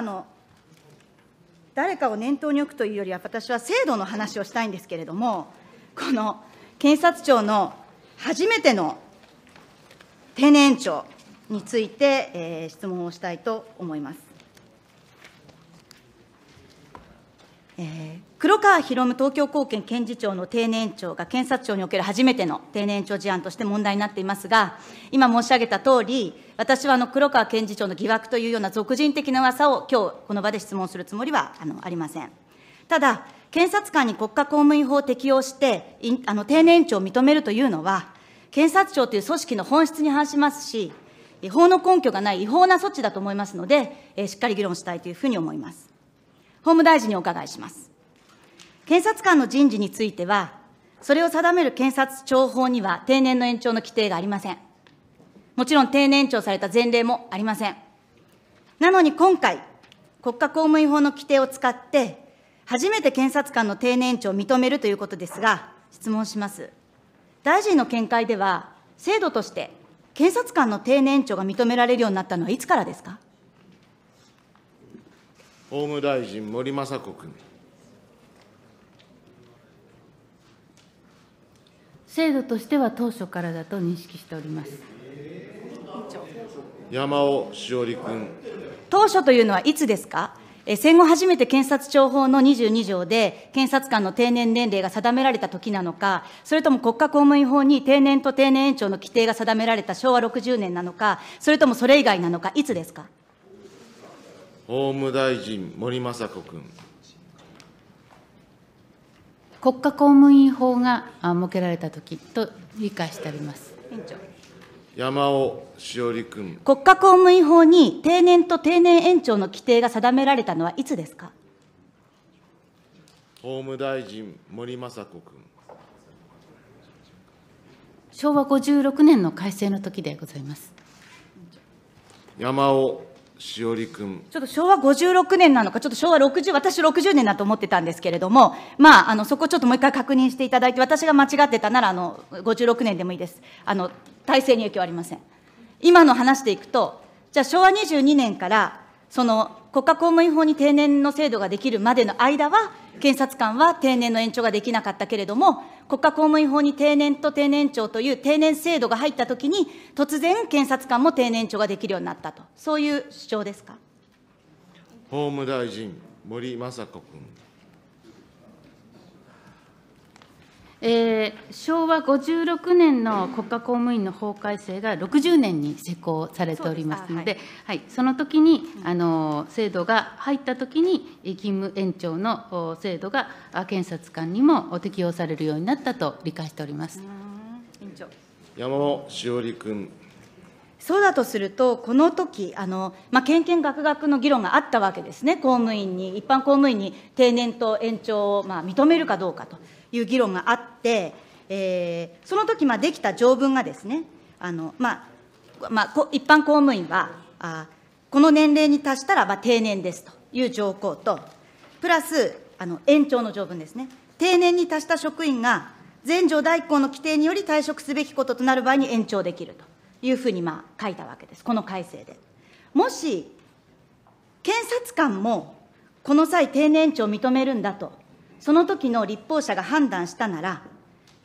あの誰かを念頭に置くというよりは、私は制度の話をしたいんですけれども、この検察庁の初めての定年延長について、えー、質問をしたいと思います。えー、黒川博夢東京高検検事長の定年長が検察庁における初めての定年長事案として問題になっていますが、今申し上げたとおり、私はあの黒川検事長の疑惑というような俗人的な噂を今日この場で質問するつもりはあのありません。ただ、検察官に国家公務員法を適用して、あの定年長を認めるというのは、検察庁という組織の本質に反しますし、法の根拠がない違法な措置だと思いますので、えー、しっかり議論したいというふうに思います。法務大臣にお伺いします。検察官の人事については、それを定める検察庁法には定年の延長の規定がありません。もちろん定年延長された前例もありません。なのに今回、国家公務員法の規定を使って、初めて検察官の定年延長を認めるということですが、質問します。大臣の見解では、制度として検察官の定年延長が認められるようになったのはいつからですか。法務大臣、森雅子君。制度としては当初からだと認識しております。山尾志織君。当初というのはいつですか戦後初めて検察庁法の22条で、検察官の定年年齢が定められた時なのか、それとも国家公務員法に定年と定年延長の規定が定められた昭和60年なのか、それともそれ以外なのか、いつですか。法務大臣、森雅子君。国家公務員法が設けられたときと理解しております。委員長山尾志織君。国家公務員法に定年と定年延長の規定が定められたのはいつですか法務大臣、森雅子君。昭和56年の改正の時でございます。山尾しおり君ちょっと昭和56年なのか、ちょっと昭和60、私60年だと思ってたんですけれども、まあ、あのそこちょっともう一回確認していただいて、私が間違ってたなら、あの56年でもいいです、あの体制に影響ありません。今の話でいくと、じゃあ、昭和22年から、その国家公務員法に定年の制度ができるまでの間は、検察官は定年の延長ができなかったけれども、国家公務員法に定年と定年長という定年制度が入ったときに、突然、検察官も定年長ができるようになったと、そういう主張ですか。法務大臣、森雅子君。えー、昭和56年の国家公務員の法改正が60年に施行されておりますので、はい、はい、その時にあの制度が入った時に、勤務延長の制度が検察官にも適用されるようになったと理解しております。山尾しおり君。そうだとすると、この時あの、まあ、けんけんがくがくの議論があったわけですね、公務員に、一般公務員に定年と延長を、まあ、認めるかどうかという議論があって、えー、その時まあできた条文がですね、あのまあまあ、一般公務員はあ、この年齢に達したらまあ定年ですという条項と、プラスあの延長の条文ですね、定年に達した職員が、全条代行の規定により退職すべきこととなる場合に延長できると。いうふうにまあ書いたわけです、この改正で。もし、検察官もこの際、定年長を認めるんだと、その時の立法者が判断したなら、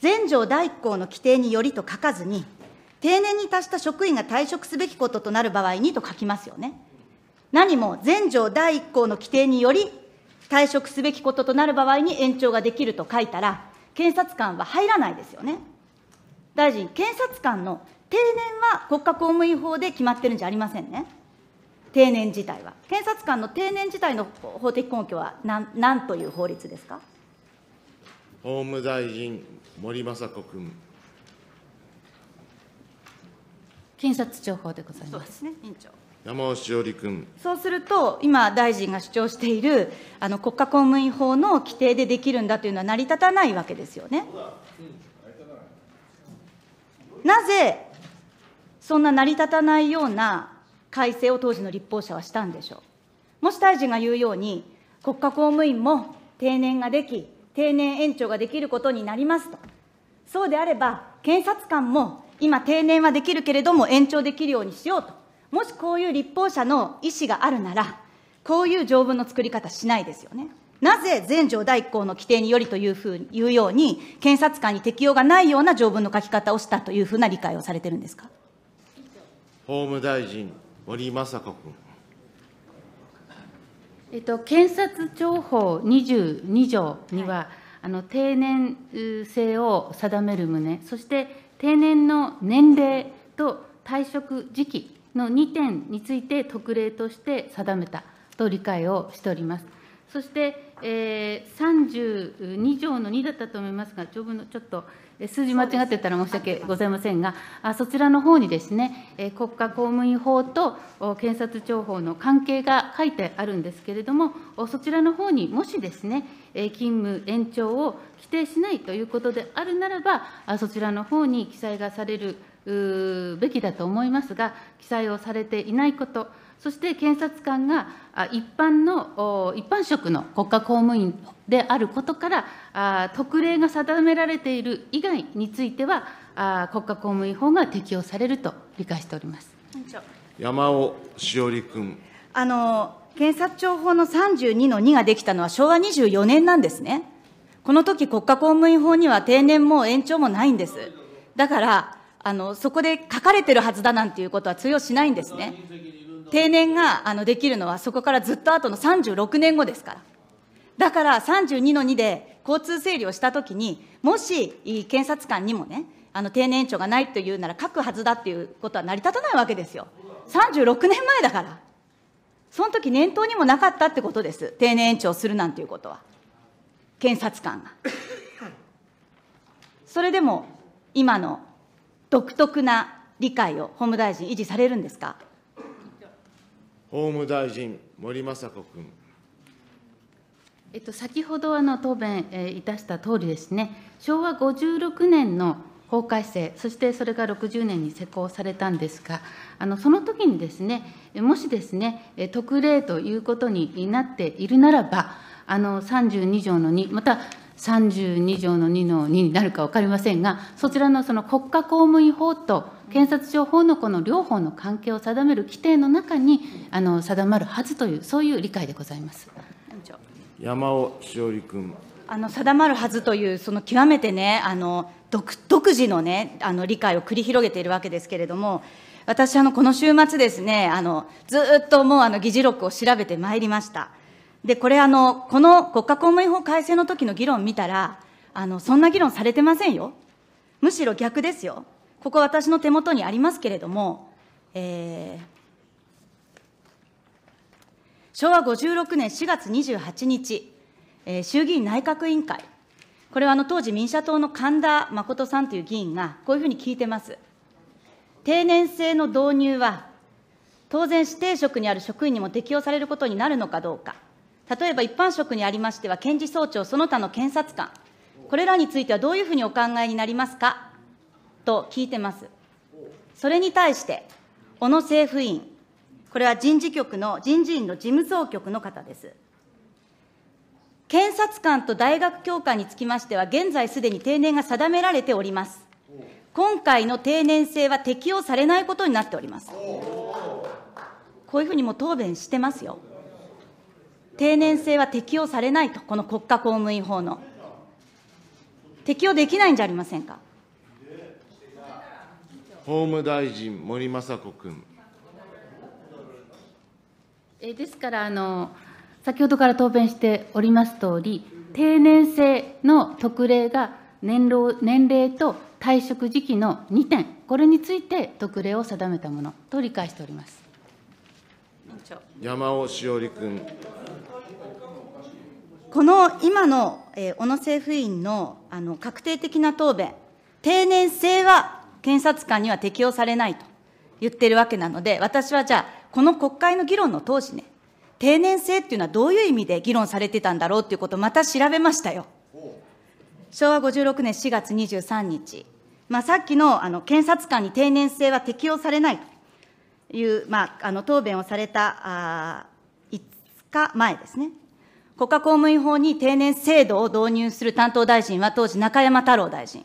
全条第一項の規定によりと書かずに、定年に達した職員が退職すべきこととなる場合にと書きますよね。何も全条第1項の規定により、退職すべきこととなる場合に延長ができると書いたら、検察官は入らないですよね。大臣、検察官の定年は国家公務員法で決まってるんじゃありませんね。定年自体は。検察官の定年自体の法的根拠は何んという法律ですか法務大臣、森雅子君。検察庁法でございます。そうですね、委員長。山尾志織君。そうすると、今、大臣が主張しているあの国家公務員法の規定でできるんだというのは成り立たないわけですよね。なぜそんな成り立たないような改正を当時の立法者はしたんでしょう。もし大臣が言うように、国家公務員も定年ができ、定年延長ができることになりますと、そうであれば、検察官も今、定年はできるけれども、延長できるようにしようと、もしこういう立法者の意思があるなら、こういう条文の作り方しないですよね。なぜ全条第一項の規定によりというふうに言うように、検察官に適用がないような条文の書き方をしたというふうな理解をされてるんですか。法務大臣、森雅子君。えっと、検察庁法22条には、はい、あの定年制を定める旨、そして定年の年齢と退職時期の2点について特例として定めたと理解をしております。そして、えー、32条の2だったと思いますが、条文のちょっと数字間違ってたら申し訳ございませんが、あそちらの方にですね、え国家公務員法と検察庁法の関係が書いてあるんですけれども、そちらの方にもしですね、勤務延長を規定しないということであるならば、そちらの方に記載がされるべきだと思いますが、記載をされていないこと、そして検察官が一般の一般職の国家公務員であることから特例が定められている以外については国家公務員法が適用されると理解しております山尾志織君あの検察庁法の32の2ができたのは昭和24年なんですね。この時国家公務員法には定年も延長もないんです。だから、あの、そこで書かれてるはずだなんていうことは通用しないんですね。定年があのできるのは、そこからずっと後の36年後ですから。だから32の2で交通整理をしたときに、もし検察官にもね、あの定年延長がないというなら書くはずだっていうことは成り立たないわけですよ。36年前だから。その時念頭にもなかったってことです。定年延長するなんていうことは。検察官が。それでも、今の独特な理解を法務大臣維持されるんですか法務大臣、森雅子君。えっと、先ほどあの答弁、えいたした通りですね、昭和56年の法改正、そしてそれが60年に施行されたんですが、あのその時にですね、もしですね、特例ということになっているならば、あの32条の2、また32条の2の2になるか分かりませんが、そちらのその国家公務員法と検察庁法のこの両方の関係を定める規定の中にあの定まるはずという、そういう理解でございます。山尾お織君。あの定まるはずという、その極めてね、あの独独自のね、あの理解を繰り広げているわけですけれども、私、あのこの週末ですね、あのずっともうあの議事録を調べてまいりました。で、これあの、この国家公務員法改正の時の議論見たら、あの、そんな議論されてませんよ。むしろ逆ですよ。ここ私の手元にありますけれども、えー、昭和56年4月28日、えー、衆議院内閣委員会、これはあの当時、民社党の神田誠さんという議員が、こういうふうに聞いてます。定年制の導入は、当然、指定職にある職員にも適用されることになるのかどうか、例えば一般職にありましては、検事総長、その他の検察官、これらについてはどういうふうにお考えになりますかと聞いてます。それに対して、小野政府委員、これは人事局の、人事院の事務総局の方です。検察官と大学教官につきましては、現在すでに定年が定められております。今回の定年制は適用されないことになっております。こういうふうにも答弁してますよ。定年制は適用されないと、この国家公務員法の。適用できないんじゃありませんか。法務大臣、森雅子君。えですからあの、先ほどから答弁しておりますとおり、定年制の特例が年老年齢と退職時期の2点、これについて特例を定めたものと理解しております。山尾志織君。この今の、えー、小野政府院のあの確定的な答弁、定年制は検察官には適用されないと言ってるわけなので、私はじゃあ、この国会の議論の当時ね、定年制っていうのはどういう意味で議論されてたんだろうっていうことをまた調べましたよ。昭和56年4月23日、まあ、さっきのあの検察官に定年制は適用されないという、まあ、あの答弁をされたあ5日前ですね。国家公務員法に定年制度を導入する担当大臣は当時、中山太郎大臣。